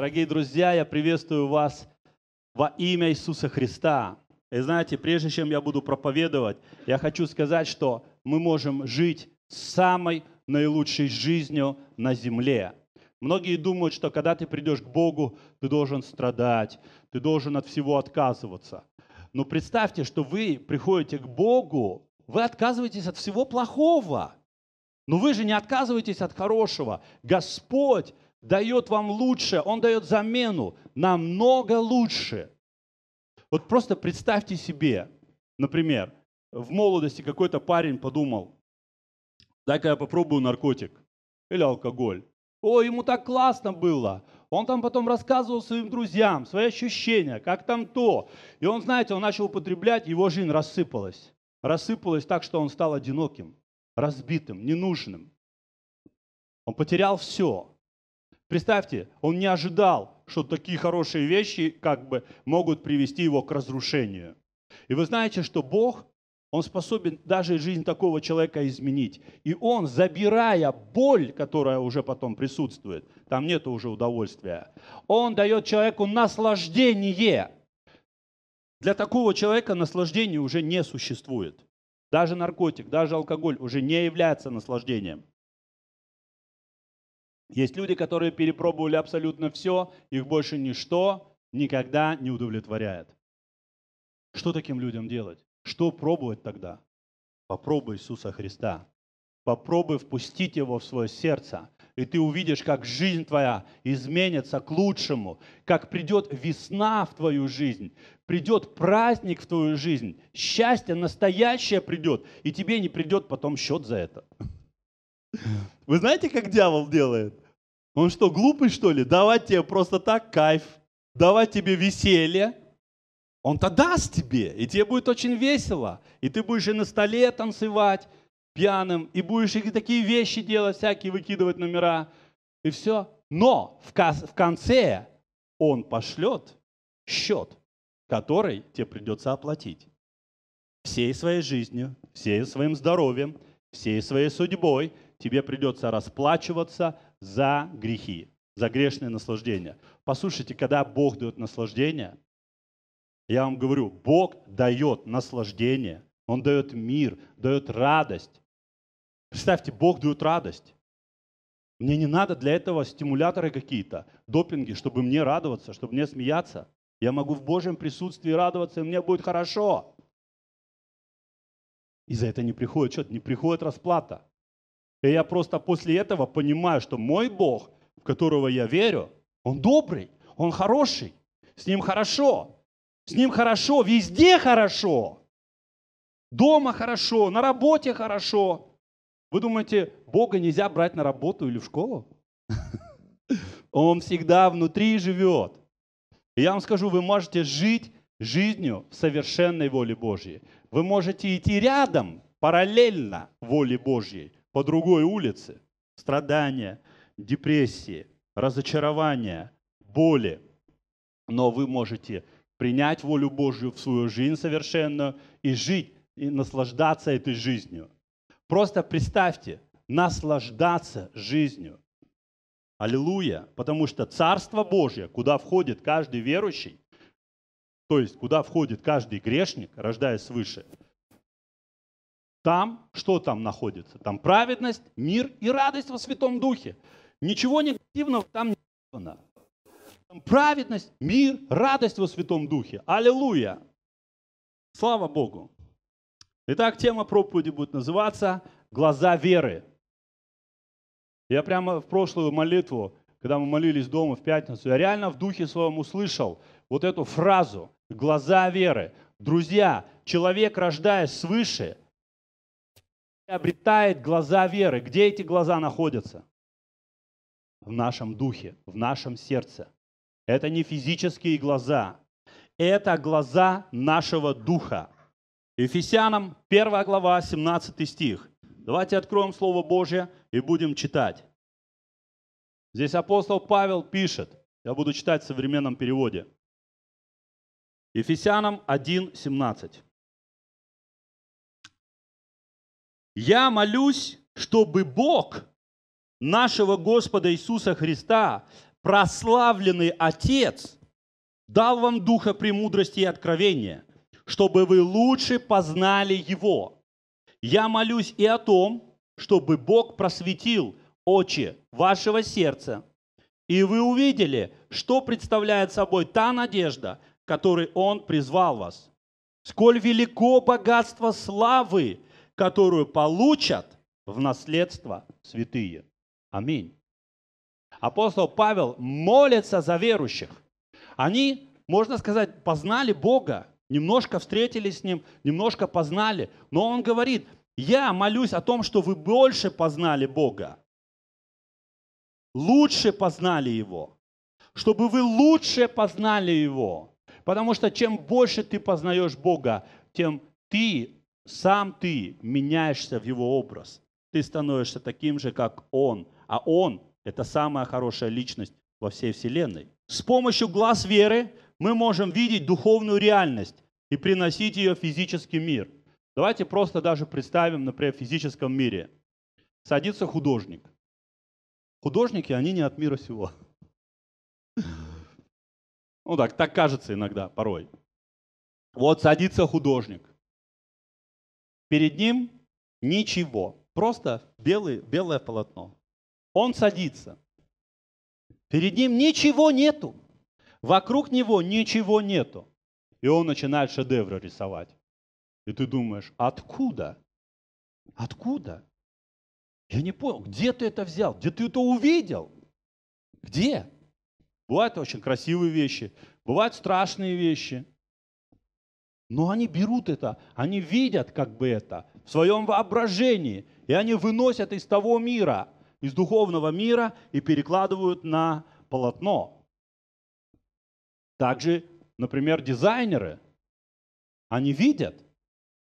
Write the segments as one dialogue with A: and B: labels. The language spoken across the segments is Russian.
A: Дорогие друзья, я приветствую вас во имя Иисуса Христа. И знаете, прежде чем я буду проповедовать, я хочу сказать, что мы можем жить самой наилучшей жизнью на земле. Многие думают, что когда ты придешь к Богу, ты должен страдать, ты должен от всего отказываться. Но представьте, что вы приходите к Богу, вы отказываетесь от всего плохого. Но вы же не отказываетесь от хорошего. Господь дает вам лучше, Он дает замену намного лучше. Вот просто представьте себе, например, в молодости какой-то парень подумал, дай-ка я попробую наркотик или алкоголь. О, ему так классно было. Он там потом рассказывал своим друзьям свои ощущения, как там то. И он, знаете, он начал употреблять, его жизнь рассыпалась. Рассыпалась так, что он стал одиноким, разбитым, ненужным. Он потерял все. Представьте, он не ожидал, что такие хорошие вещи как бы могут привести его к разрушению. И вы знаете, что Бог, он способен даже жизнь такого человека изменить. И он, забирая боль, которая уже потом присутствует, там нет уже удовольствия, он дает человеку наслаждение. Для такого человека наслаждение уже не существует. Даже наркотик, даже алкоголь уже не является наслаждением. Есть люди, которые перепробовали абсолютно все, их больше ничто никогда не удовлетворяет. Что таким людям делать? Что пробовать тогда? Попробуй Иисуса Христа. Попробуй впустить Его в свое сердце. И ты увидишь, как жизнь твоя изменится к лучшему, как придет весна в твою жизнь, придет праздник в твою жизнь, счастье настоящее придет, и тебе не придет потом счет за это. Вы знаете, как дьявол делает? Он что, глупый, что ли? Давать тебе просто так кайф, давать тебе веселье. Он-то даст тебе, и тебе будет очень весело. И ты будешь и на столе танцевать пьяным, и будешь и такие вещи делать, всякие выкидывать номера, и все. Но в, в конце он пошлет счет, который тебе придется оплатить. Всей своей жизнью, всей своим здоровьем, всей своей судьбой – тебе придется расплачиваться за грехи, за грешные наслаждения. Послушайте, когда Бог дает наслаждение, я вам говорю, Бог дает наслаждение, Он дает мир, дает радость. Представьте, Бог дает радость. Мне не надо для этого стимуляторы какие-то, допинги, чтобы мне радоваться, чтобы мне смеяться. Я могу в Божьем присутствии радоваться, и мне будет хорошо. И за это не приходит что не приходит расплата. И я просто после этого понимаю, что мой Бог, в которого я верю, он добрый, он хороший, с ним хорошо, с ним хорошо, везде хорошо. Дома хорошо, на работе хорошо. Вы думаете, Бога нельзя брать на работу или в школу? Он всегда внутри живет. И я вам скажу, вы можете жить жизнью в совершенной воле Божьей. Вы можете идти рядом, параллельно воле Божьей, по другой улице, страдания, депрессии, разочарования, боли. Но вы можете принять волю Божью в свою жизнь совершенно и жить, и наслаждаться этой жизнью. Просто представьте, наслаждаться жизнью. Аллилуйя! Потому что Царство Божье, куда входит каждый верующий, то есть куда входит каждый грешник, рождаясь свыше – там что там находится? Там праведность, мир и радость во Святом Духе. Ничего негативного там не было. Там праведность, мир, радость во Святом Духе. Аллилуйя! Слава Богу! Итак, тема проповеди будет называться «Глаза веры». Я прямо в прошлую молитву, когда мы молились дома в пятницу, я реально в духе своем услышал вот эту фразу «Глаза веры». Друзья, человек, рождаясь свыше – обретает глаза веры. Где эти глаза находятся? В нашем духе, в нашем сердце. Это не физические глаза, это глаза нашего духа. Ефесянам 1 глава, 17 стих. Давайте откроем Слово Божье и будем читать. Здесь апостол Павел пишет, я буду читать в современном переводе. Ефесянам 1, 17. Я молюсь, чтобы Бог нашего Господа Иисуса Христа, прославленный Отец, дал вам духа премудрости и откровения, чтобы вы лучше познали Его. Я молюсь и о том, чтобы Бог просветил очи вашего сердца, и вы увидели, что представляет собой та надежда, которой Он призвал вас. Сколь велико богатство славы – которую получат в наследство святые. Аминь. Апостол Павел молится за верующих. Они, можно сказать, познали Бога, немножко встретились с Ним, немножко познали, но он говорит, я молюсь о том, что вы больше познали Бога, лучше познали Его, чтобы вы лучше познали Его. Потому что чем больше ты познаешь Бога, тем ты сам ты меняешься в его образ. Ты становишься таким же, как он. А он – это самая хорошая личность во всей Вселенной. С помощью глаз веры мы можем видеть духовную реальность и приносить ее в физический мир. Давайте просто даже представим, например, в физическом мире. Садится художник. Художники, они не от мира сего. Ну так, так кажется иногда, порой. Вот садится художник. Перед ним ничего, просто белый, белое полотно. Он садится. Перед ним ничего нету. Вокруг него ничего нету. И он начинает шедевры рисовать. И ты думаешь, откуда? Откуда? Я не понял, где ты это взял? Где ты это увидел? Где? Бывают очень красивые вещи, бывают страшные вещи, но они берут это, они видят как бы это в своем воображении, и они выносят из того мира, из духовного мира и перекладывают на полотно. Также, например, дизайнеры, они видят,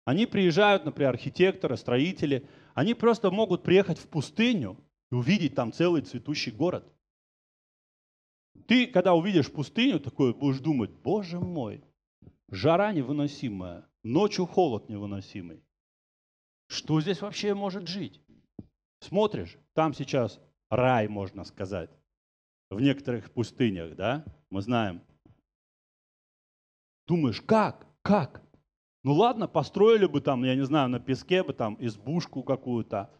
A: они приезжают, например, архитекторы, строители, они просто могут приехать в пустыню и увидеть там целый цветущий город. Ты, когда увидишь пустыню, такой будешь думать, боже мой, Жара невыносимая, ночью холод невыносимый. Что здесь вообще может жить? Смотришь, там сейчас рай, можно сказать, в некоторых пустынях, да, мы знаем. Думаешь, как, как? Ну ладно, построили бы там, я не знаю, на песке бы там избушку какую-то.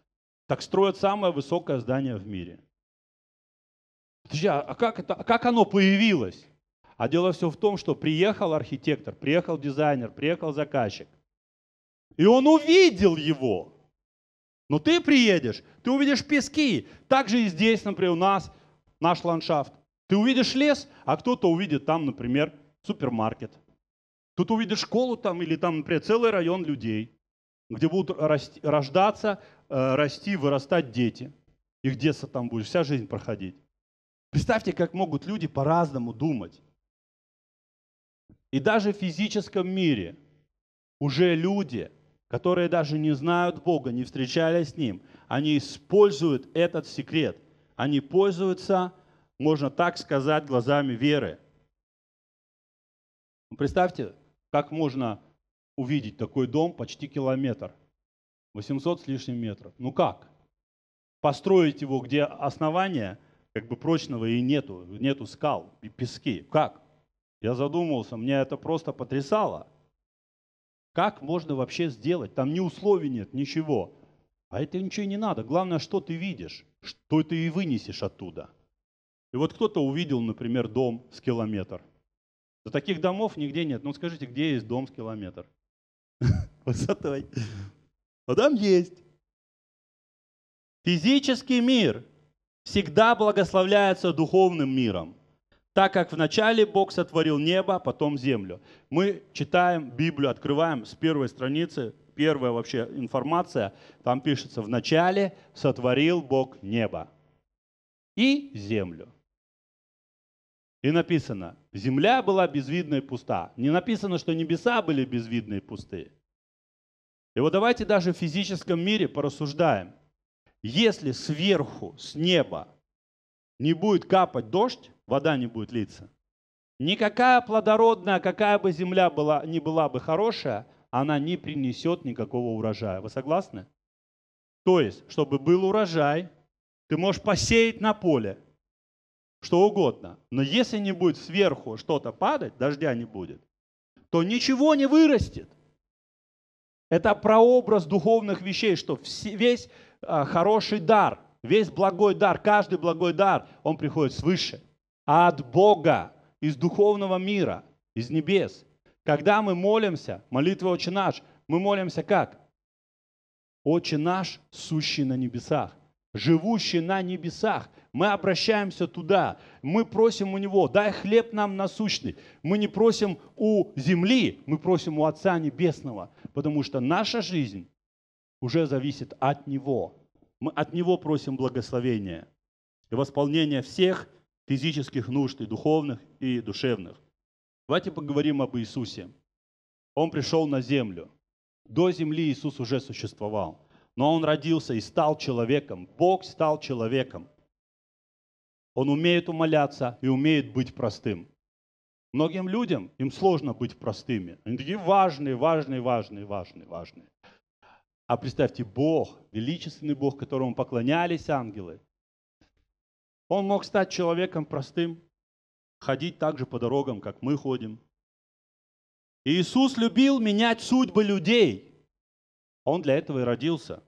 A: Так строят самое высокое здание в мире. Друзья, а, а как, это, а как оно появилось? А дело все в том, что приехал архитектор, приехал дизайнер, приехал заказчик. И он увидел его. Но ну ты приедешь, ты увидишь пески. Так же и здесь, например, у нас наш ландшафт. Ты увидишь лес, а кто-то увидит там, например, супермаркет. Тут увидишь школу там или там, например, целый район людей, где будут расти, рождаться, э, расти, вырастать дети. Их детство там будет, вся жизнь проходить. Представьте, как могут люди по-разному думать. И даже в физическом мире уже люди, которые даже не знают Бога, не встречались с Ним, они используют этот секрет. Они пользуются, можно так сказать, глазами веры. Представьте, как можно увидеть такой дом почти километр, 800 с лишним метров. Ну как? Построить его, где основания как бы прочного и нету, нету скал и пески. Как? Я задумался, меня это просто потрясало. Как можно вообще сделать? Там ни условий нет, ничего. А это ничего не надо. Главное, что ты видишь, что ты и вынесешь оттуда. И вот кто-то увидел, например, дом с километр. Да таких домов нигде нет. Ну скажите, где есть дом с километр? Высотой. А там есть. Физический мир всегда благословляется духовным миром. Так как вначале Бог сотворил небо, а потом землю. Мы читаем Библию, открываем с первой страницы, первая вообще информация, там пишется, вначале сотворил Бог небо и землю. И написано, земля была безвидна и пуста. Не написано, что небеса были безвидны и пустые. И вот давайте даже в физическом мире порассуждаем. Если сверху, с неба, не будет капать дождь, вода не будет литься. Никакая плодородная, какая бы земля была, не была бы хорошая, она не принесет никакого урожая. Вы согласны? То есть, чтобы был урожай, ты можешь посеять на поле что угодно. Но если не будет сверху что-то падать, дождя не будет, то ничего не вырастет. Это прообраз духовных вещей, что весь а, хороший дар, весь благой дар, каждый благой дар, он приходит свыше – а от Бога, из духовного мира, из небес. Когда мы молимся, молитва «Отче наш», мы молимся как? «Отче наш, сущий на небесах» живущий на небесах. Мы обращаемся туда, мы просим у Него, дай хлеб нам насущный. Мы не просим у земли, мы просим у Отца Небесного, потому что наша жизнь уже зависит от Него. Мы от Него просим благословения и восполнения всех физических нужд, и духовных, и душевных. Давайте поговорим об Иисусе. Он пришел на землю. До земли Иисус уже существовал. Но Он родился и стал человеком. Бог стал человеком. Он умеет умоляться и умеет быть простым. Многим людям им сложно быть простыми. Они такие важные, важные, важные, важные, важные. А представьте, Бог, величественный Бог, которому поклонялись ангелы, он мог стать человеком простым, ходить так же по дорогам, как мы ходим. Иисус любил менять судьбы людей. Он для этого и родился.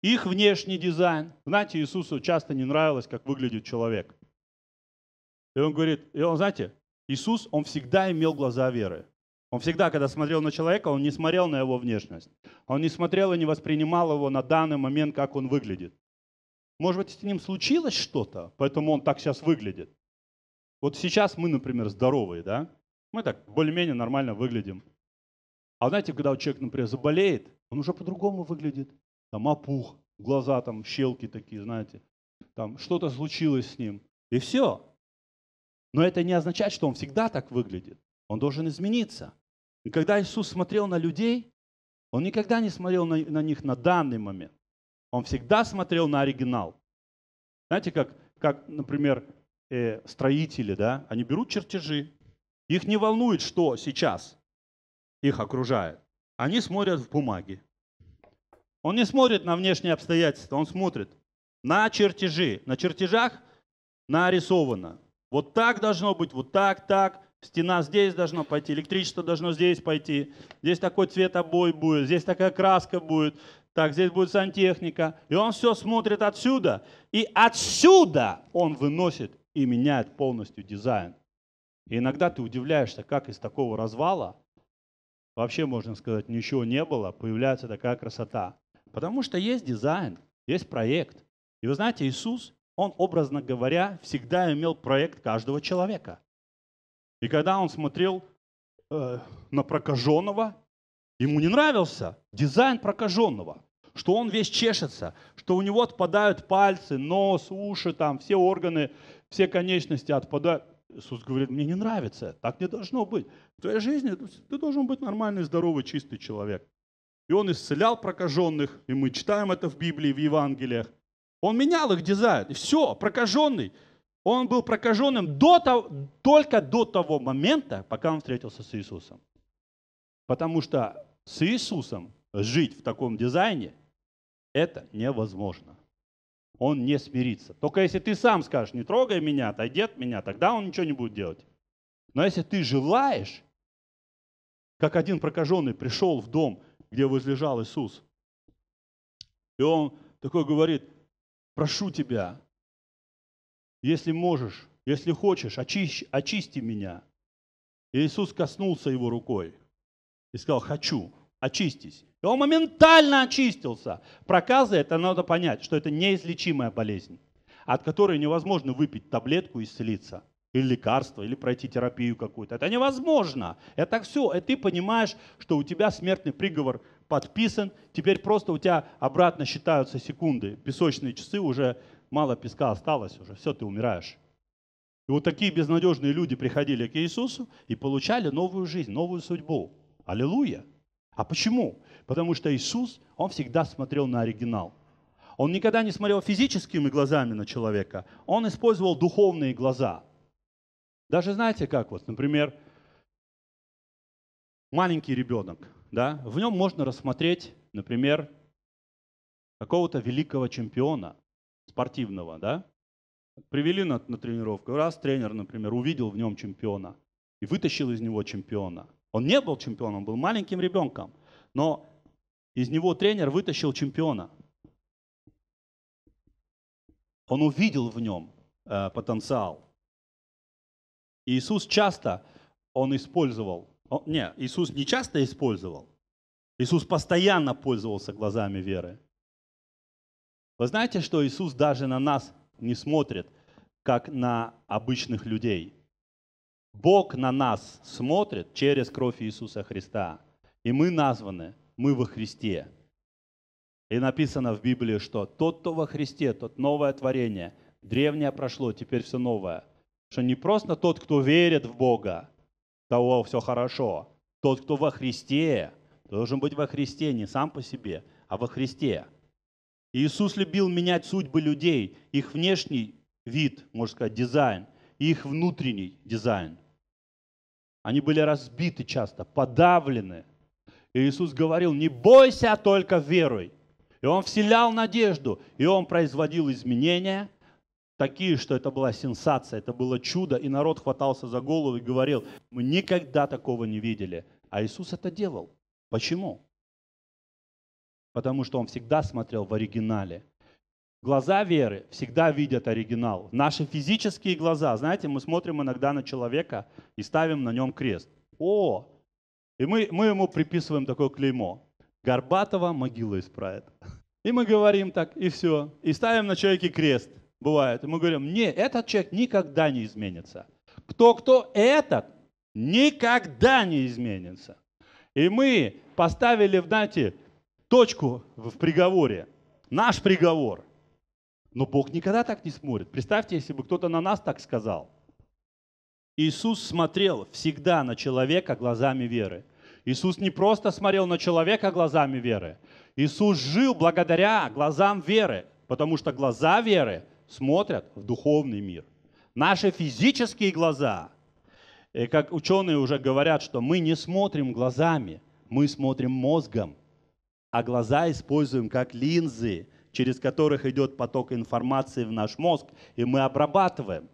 A: Их внешний дизайн. Знаете, Иисусу часто не нравилось, как выглядит человек. И он говорит, и он, знаете, Иисус, он всегда имел глаза веры. Он всегда, когда смотрел на человека, он не смотрел на его внешность. Он не смотрел и не воспринимал его на данный момент, как он выглядит. Может быть, с ним случилось что-то, поэтому он так сейчас выглядит. Вот сейчас мы, например, здоровые, да? Мы так более-менее нормально выглядим. А знаете, когда человек, например, заболеет, он уже по-другому выглядит. Там опух, глаза там, щелки такие, знаете. Там что-то случилось с ним. И все. Но это не означает, что он всегда так выглядит. Он должен измениться. И когда Иисус смотрел на людей, он никогда не смотрел на, на них на данный момент. Он всегда смотрел на оригинал. Знаете, как, как например, э, строители, да, они берут чертежи, их не волнует, что сейчас их окружает. Они смотрят в бумаге. Он не смотрит на внешние обстоятельства, он смотрит на чертежи. На чертежах нарисовано. Вот так должно быть, вот так, так. Стена здесь должна пойти, электричество должно здесь пойти. Здесь такой цвет обои будет, здесь такая краска будет, так здесь будет сантехника. И он все смотрит отсюда. И отсюда он выносит и меняет полностью дизайн. И иногда ты удивляешься, как из такого развала, вообще можно сказать, ничего не было, появляется такая красота. Потому что есть дизайн, есть проект. И вы знаете, Иисус, он, образно говоря, всегда имел проект каждого человека. И когда он смотрел э, на прокаженного, ему не нравился дизайн прокаженного – что он весь чешется, что у него отпадают пальцы, нос, уши, там, все органы, все конечности отпадают. Иисус говорит, мне не нравится, так не должно быть. В твоей жизни ты должен быть нормальный, здоровый, чистый человек. И он исцелял прокаженных, и мы читаем это в Библии, в Евангелиях. Он менял их дизайн, и все, прокаженный. Он был прокаженным до того, только до того момента, пока он встретился с Иисусом. Потому что с Иисусом жить в таком дизайне, это невозможно. Он не смирится. Только если ты сам скажешь, не трогай меня, отойди от меня, тогда он ничего не будет делать. Но если ты желаешь, как один прокаженный пришел в дом, где возлежал Иисус, и он такой говорит, прошу тебя, если можешь, если хочешь, очищ, очисти меня. И Иисус коснулся его рукой и сказал, хочу, очистись. И он моментально очистился. Проказы, это надо понять, что это неизлечимая болезнь, от которой невозможно выпить таблетку и исцелиться. Или лекарство, или пройти терапию какую-то. Это невозможно. Это все. И ты понимаешь, что у тебя смертный приговор подписан. Теперь просто у тебя обратно считаются секунды. Песочные часы уже мало песка осталось уже. Все, ты умираешь. И вот такие безнадежные люди приходили к Иисусу и получали новую жизнь, новую судьбу. Аллилуйя! А почему? Потому что Иисус, Он всегда смотрел на оригинал. Он никогда не смотрел физическими глазами на человека. Он использовал духовные глаза. Даже знаете как вот, например, маленький ребенок, да, в нем можно рассмотреть, например, какого-то великого чемпиона спортивного, да, привели на, на тренировку, раз тренер, например, увидел в нем чемпиона и вытащил из него чемпиона – он не был чемпионом, был маленьким ребенком. Но из него тренер вытащил чемпиона. Он увидел в нем э, потенциал. Иисус часто он использовал, он, не, Иисус не часто использовал, Иисус постоянно пользовался глазами веры. Вы знаете, что Иисус даже на нас не смотрит, как на обычных людей. Бог на нас смотрит через кровь Иисуса Христа. И мы названы, мы во Христе. И написано в Библии, что тот, кто во Христе, тот новое творение. Древнее прошло, теперь все новое. Что не просто тот, кто верит в Бога, того все хорошо. Тот, кто во Христе, должен быть во Христе, не сам по себе, а во Христе. Иисус любил менять судьбы людей, их внешний вид, можно сказать, дизайн – их внутренний дизайн. Они были разбиты часто, подавлены. И Иисус говорил, не бойся, а только веруй. И Он вселял надежду, и Он производил изменения, такие, что это была сенсация, это было чудо, и народ хватался за голову и говорил, мы никогда такого не видели. А Иисус это делал. Почему? Потому что Он всегда смотрел в оригинале, Глаза веры всегда видят оригинал. Наши физические глаза, знаете, мы смотрим иногда на человека и ставим на нем крест. О! И мы, мы ему приписываем такое клеймо. Горбатова могила исправит. И мы говорим так, и все. И ставим на человеке крест. Бывает. И мы говорим, не, этот человек никогда не изменится. Кто-кто этот никогда не изменится. И мы поставили, знаете, точку в приговоре. Наш приговор. Но Бог никогда так не смотрит. Представьте, если бы кто-то на нас так сказал. Иисус смотрел всегда на человека глазами веры. Иисус не просто смотрел на человека глазами веры. Иисус жил благодаря глазам веры, потому что глаза веры смотрят в духовный мир. Наши физические глаза, э, как ученые уже говорят, что мы не смотрим глазами, мы смотрим мозгом, а глаза используем как линзы через которых идет поток информации в наш мозг, и мы обрабатываем.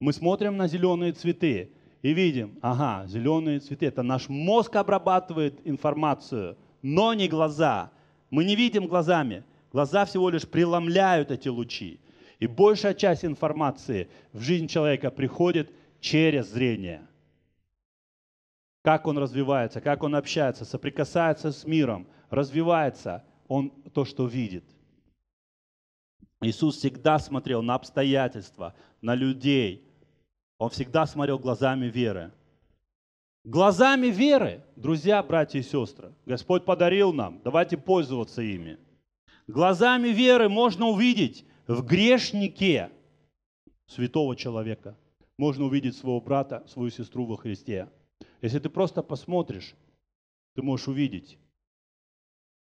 A: Мы смотрим на зеленые цветы и видим, ага, зеленые цветы, это наш мозг обрабатывает информацию, но не глаза. Мы не видим глазами, глаза всего лишь преломляют эти лучи. И большая часть информации в жизнь человека приходит через зрение. Как он развивается, как он общается, соприкасается с миром, развивается, он то, что видит. Иисус всегда смотрел на обстоятельства, на людей. Он всегда смотрел глазами веры. Глазами веры, друзья, братья и сестры, Господь подарил нам, давайте пользоваться ими. Глазами веры можно увидеть в грешнике святого человека. Можно увидеть своего брата, свою сестру во Христе. Если ты просто посмотришь, ты можешь увидеть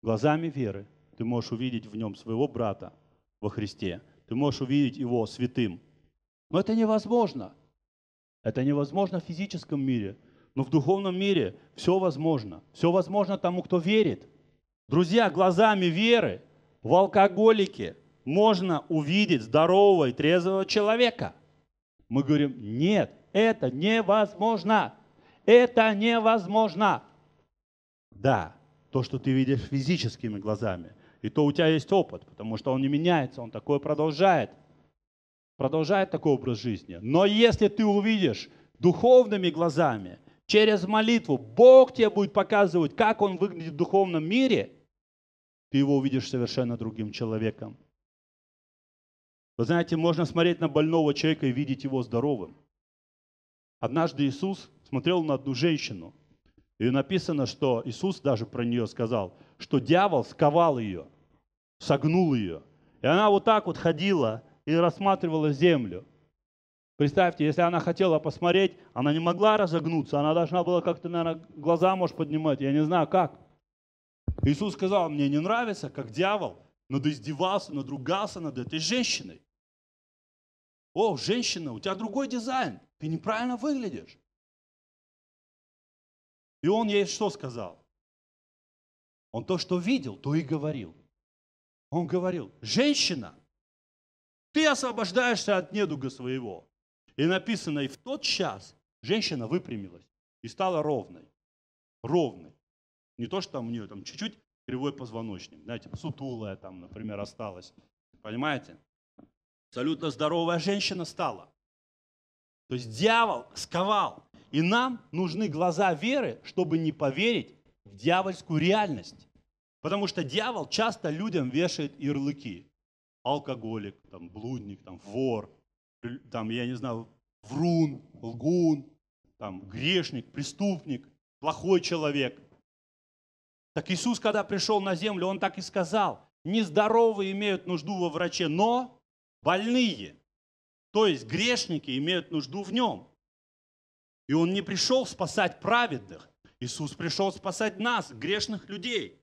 A: Глазами веры ты можешь увидеть в нем своего брата во Христе. Ты можешь увидеть его святым. Но это невозможно. Это невозможно в физическом мире. Но в духовном мире все возможно. Все возможно тому, кто верит. Друзья, глазами веры в алкоголике можно увидеть здорового и трезвого человека. Мы говорим, нет, это невозможно. Это невозможно. Да, то, что ты видишь физическими глазами. И то у тебя есть опыт, потому что он не меняется, он такое продолжает. Продолжает такой образ жизни. Но если ты увидишь духовными глазами, через молитву, Бог тебе будет показывать, как он выглядит в духовном мире, ты его увидишь совершенно другим человеком. Вы знаете, можно смотреть на больного человека и видеть его здоровым. Однажды Иисус смотрел на одну женщину – и написано, что Иисус даже про нее сказал, что дьявол сковал ее, согнул ее. И она вот так вот ходила и рассматривала землю. Представьте, если она хотела посмотреть, она не могла разогнуться, она должна была как-то, наверное, глаза, может, поднимать, я не знаю как. Иисус сказал, мне не нравится, как дьявол надоиздевался, надругался над этой женщиной. О, женщина, у тебя другой дизайн, ты неправильно выглядишь. И он ей что сказал? Он то, что видел, то и говорил. Он говорил, женщина, ты освобождаешься от недуга своего. И написано, и в тот час женщина выпрямилась и стала ровной. Ровной. Не то, что там у нее там чуть-чуть кривой позвоночник, знаете, сутулая там, например, осталась. Понимаете? Абсолютно здоровая женщина стала. То есть дьявол сковал и нам нужны глаза веры, чтобы не поверить в дьявольскую реальность. Потому что дьявол часто людям вешает ярлыки. Алкоголик, там, блудник, там, вор, там, я не знаю, врун, лгун, там, грешник, преступник, плохой человек. Так Иисус, когда пришел на землю, Он так и сказал, нездоровые имеют нужду во враче, но больные, то есть грешники имеют нужду в нем. И Он не пришел спасать праведных. Иисус пришел спасать нас, грешных людей.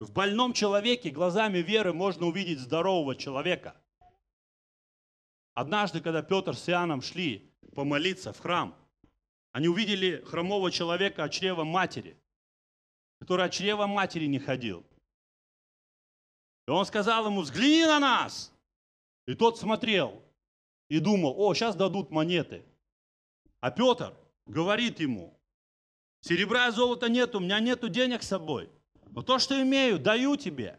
A: В больном человеке глазами веры можно увидеть здорового человека. Однажды, когда Петр с Иоанном шли помолиться в храм, они увидели хромого человека от чрева матери, который от чрева матери не ходил. И он сказал ему, взгляни на нас. И тот смотрел и думал, о, сейчас дадут монеты. А Петр говорит ему, серебра и золота нет, у меня нету денег с собой, но то, что имею, даю тебе.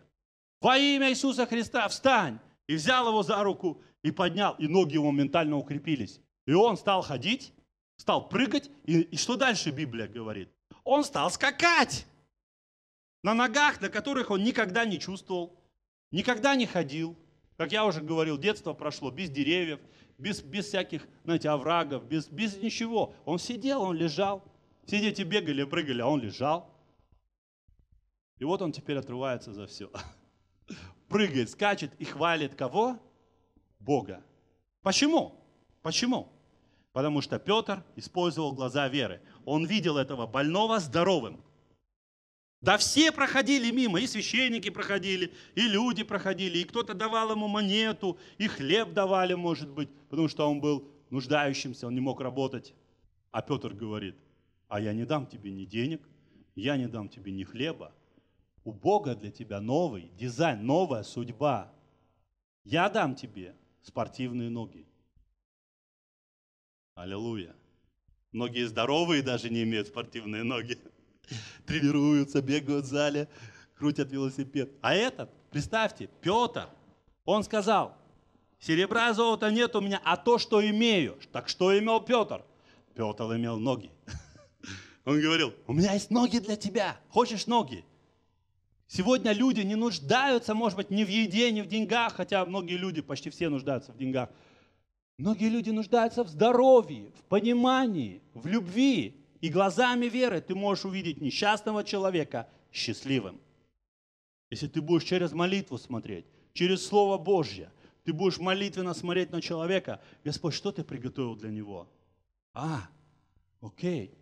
A: Во имя Иисуса Христа встань. И взял его за руку и поднял, и ноги его ментально укрепились. И он стал ходить, стал прыгать, и, и что дальше Библия говорит? Он стал скакать на ногах, на которых он никогда не чувствовал, никогда не ходил. Как я уже говорил, детство прошло без деревьев, без, без всяких, знаете, оврагов, без, без ничего. Он сидел, он лежал. Все дети бегали, прыгали, а он лежал. И вот он теперь отрывается за все. Прыгает, скачет и хвалит кого? Бога. Почему? Почему? Потому что Петр использовал глаза веры. Он видел этого больного здоровым. Да все проходили мимо, и священники проходили, и люди проходили, и кто-то давал ему монету, и хлеб давали, может быть, потому что он был нуждающимся, он не мог работать. А Петр говорит, а я не дам тебе ни денег, я не дам тебе ни хлеба. У Бога для тебя новый дизайн, новая судьба. Я дам тебе спортивные ноги. Аллилуйя. Многие здоровые даже не имеют спортивные ноги тренируются, бегают в зале, крутят велосипед. А этот, представьте, Петр, он сказал, серебра и золота нет у меня, а то, что имею. Так что имел Петр? Петр имел ноги. Он говорил, у меня есть ноги для тебя, хочешь ноги? Сегодня люди не нуждаются, может быть, ни в еде, ни в деньгах, хотя многие люди, почти все нуждаются в деньгах. Многие люди нуждаются в здоровье, в понимании, в любви, и глазами веры ты можешь увидеть несчастного человека счастливым. Если ты будешь через молитву смотреть, через Слово Божье, ты будешь молитвенно смотреть на человека, Господь, что ты приготовил для него? А, окей.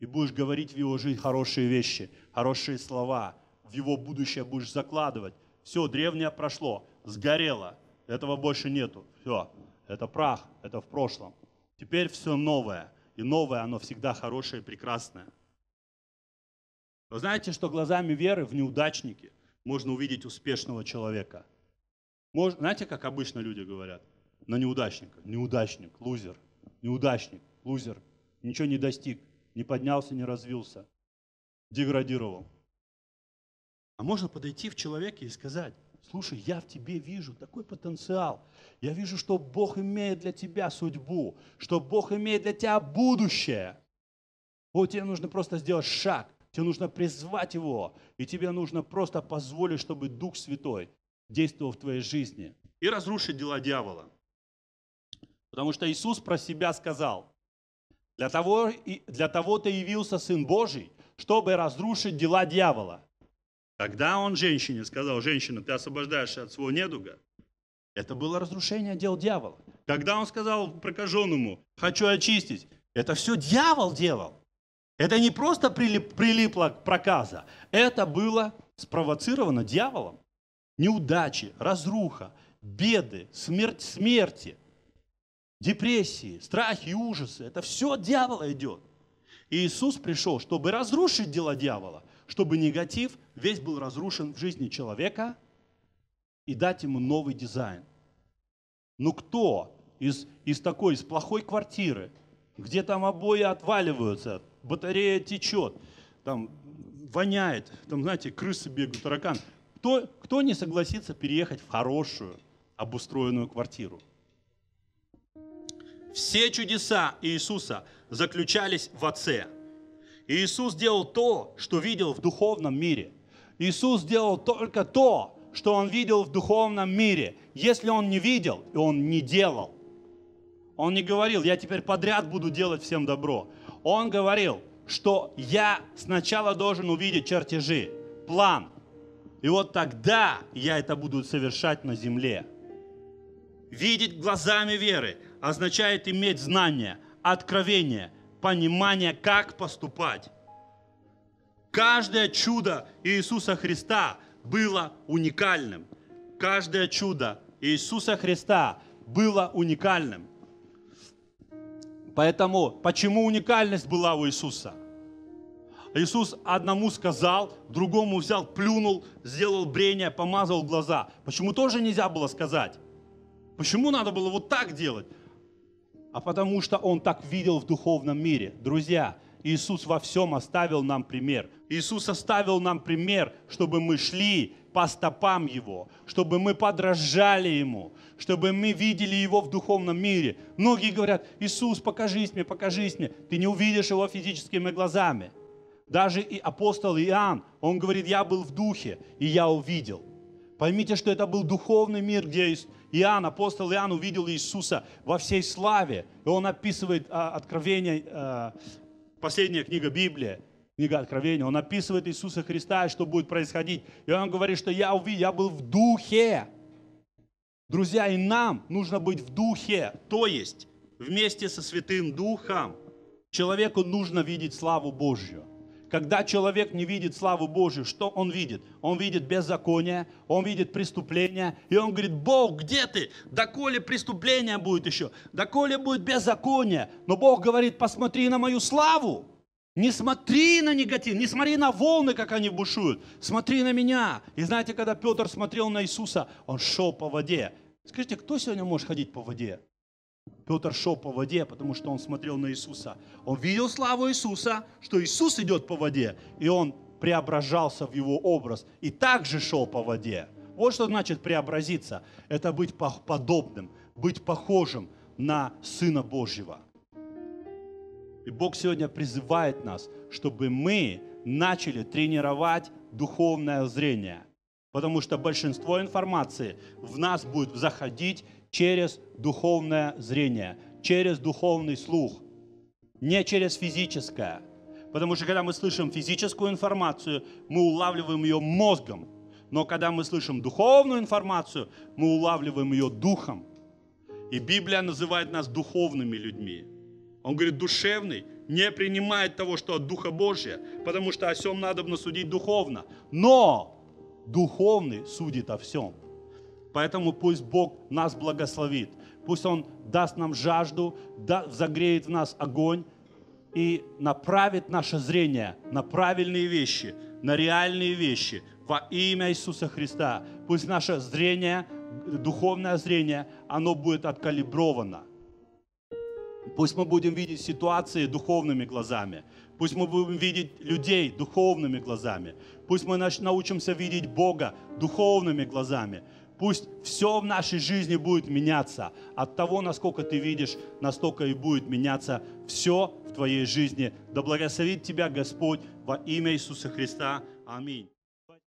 A: И будешь говорить в его жизнь хорошие вещи, хорошие слова, в его будущее будешь закладывать. Все, древнее прошло, сгорело, этого больше нету. Все, это прах, это в прошлом. Теперь все новое – и новое, оно всегда хорошее, прекрасное. Вы знаете, что глазами веры в неудачнике можно увидеть успешного человека. Мож, знаете, как обычно люди говорят на неудачника? Неудачник, лузер, неудачник, лузер, ничего не достиг, не поднялся, не развился, деградировал. А можно подойти в человеке и сказать, Слушай, я в тебе вижу такой потенциал. Я вижу, что Бог имеет для тебя судьбу, что Бог имеет для тебя будущее. Вот тебе нужно просто сделать шаг, тебе нужно призвать его, и тебе нужно просто позволить, чтобы Дух Святой действовал в твоей жизни и разрушить дела дьявола. Потому что Иисус про себя сказал, для того, для того ты явился Сын Божий, чтобы разрушить дела дьявола. Когда он женщине сказал, женщина, ты освобождаешься от своего недуга, это было разрушение дел дьявола. Когда он сказал прокаженному, хочу очистить, это все дьявол делал. Это не просто прилип, прилипло к проказа, это было спровоцировано дьяволом. Неудачи, разруха, беды, смерть смерти, депрессии, страхи ужасы. Это все от дьявола идет. И Иисус пришел, чтобы разрушить дела дьявола – чтобы негатив весь был разрушен в жизни человека и дать ему новый дизайн. Но ну кто из, из такой, из плохой квартиры, где там обои отваливаются, батарея течет, там воняет, там, знаете, крысы бегают, таракан. Кто, кто не согласится переехать в хорошую, обустроенную квартиру? Все чудеса Иисуса заключались в Отце – Иисус делал то, что видел в духовном мире. Иисус делал только то, что он видел в духовном мире. Если он не видел, и он не делал. Он не говорил, я теперь подряд буду делать всем добро. Он говорил, что я сначала должен увидеть чертежи, план. И вот тогда я это буду совершать на земле. Видеть глазами веры означает иметь знания, откровение, понимания, как поступать. Каждое чудо Иисуса Христа было уникальным. Каждое чудо Иисуса Христа было уникальным. Поэтому, почему уникальность была у Иисуса? Иисус одному сказал, другому взял, плюнул, сделал брение, помазал глаза. Почему тоже нельзя было сказать? Почему надо было вот так делать? а потому что Он так видел в духовном мире. Друзья, Иисус во всем оставил нам пример. Иисус оставил нам пример, чтобы мы шли по стопам Его, чтобы мы подражали Ему, чтобы мы видели Его в духовном мире. Многие говорят, Иисус, покажись мне, покажись мне. Ты не увидишь Его физическими глазами. Даже и апостол Иоанн, он говорит, я был в духе, и я увидел. Поймите, что это был духовный мир, где Иоанн, апостол Иоанн увидел Иисуса во всей славе. И он описывает а, откровение, а, последняя книга Библии, книга Откровения. Он описывает Иисуса Христа и что будет происходить. И он говорит, что я увидел, я был в духе. Друзья, и нам нужно быть в духе, то есть вместе со Святым Духом. Человеку нужно видеть славу Божью. Когда человек не видит славу Божию, что он видит? Он видит беззаконие, он видит преступление, и он говорит, Бог, где ты? Доколе преступление будет еще? Доколе будет беззаконие? Но Бог говорит, посмотри на мою славу. Не смотри на негатив, не смотри на волны, как они бушуют. Смотри на меня. И знаете, когда Петр смотрел на Иисуса, он шел по воде. Скажите, кто сегодня может ходить по воде? Петр шел по воде, потому что он смотрел на Иисуса. Он видел славу Иисуса, что Иисус идет по воде, и он преображался в его образ и также шел по воде. Вот что значит преобразиться. Это быть подобным, быть похожим на Сына Божьего. И Бог сегодня призывает нас, чтобы мы начали тренировать духовное зрение. Потому что большинство информации в нас будет заходить через духовное зрение, через духовный слух, не через физическое. Потому что когда мы слышим физическую информацию, мы улавливаем ее мозгом. Но когда мы слышим духовную информацию, мы улавливаем ее духом. И Библия называет нас духовными людьми. Он говорит, душевный не принимает того, что от Духа Божия, потому что о всем надо судить духовно. Но духовный судит о всем. Поэтому пусть Бог нас благословит. Пусть Он даст нам жажду, да, загреет в нас огонь и направит наше зрение на правильные вещи, на реальные вещи во имя Иисуса Христа. Пусть наше зрение, духовное зрение, оно будет откалибровано. Пусть мы будем видеть ситуации духовными глазами. Пусть мы будем видеть людей духовными глазами. Пусть мы научимся видеть Бога духовными глазами. Пусть все в нашей жизни будет меняться. От того, насколько ты видишь, настолько и будет меняться все в твоей жизни. Да благословит тебя Господь во имя Иисуса Христа. Аминь.